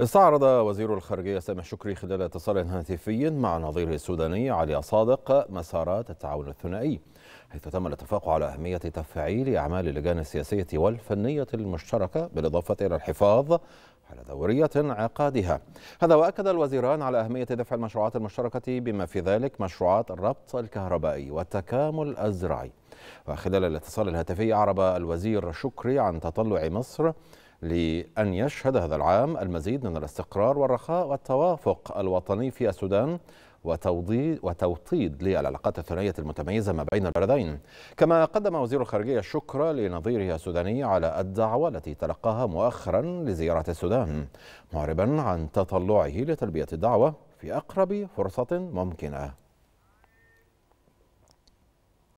استعرض وزير الخارجية سامح شكري خلال اتصال هاتفي مع نظيره السوداني علي صادق مسارات التعاون الثنائي حيث تم الاتفاق على أهمية تفعيل أعمال اللجان السياسية والفنية المشتركة بالإضافة إلى الحفاظ على دورية انعقادها هذا وأكد الوزيران على أهمية دفع المشروعات المشتركة بما في ذلك مشروعات الربط الكهربائي والتكامل الزراعي وخلال الاتصال الهاتفي أعرب الوزير شكري عن تطلع مصر لأن يشهد هذا العام المزيد من الاستقرار والرخاء والتوافق الوطني في السودان وتوطيد للعلاقات الثنائية المتميزة ما بين البلدين كما قدم وزير الخارجية الشكر لنظيره السوداني على الدعوة التي تلقاها مؤخرا لزيارة السودان معربا عن تطلعه لتلبية الدعوة في أقرب فرصة ممكنة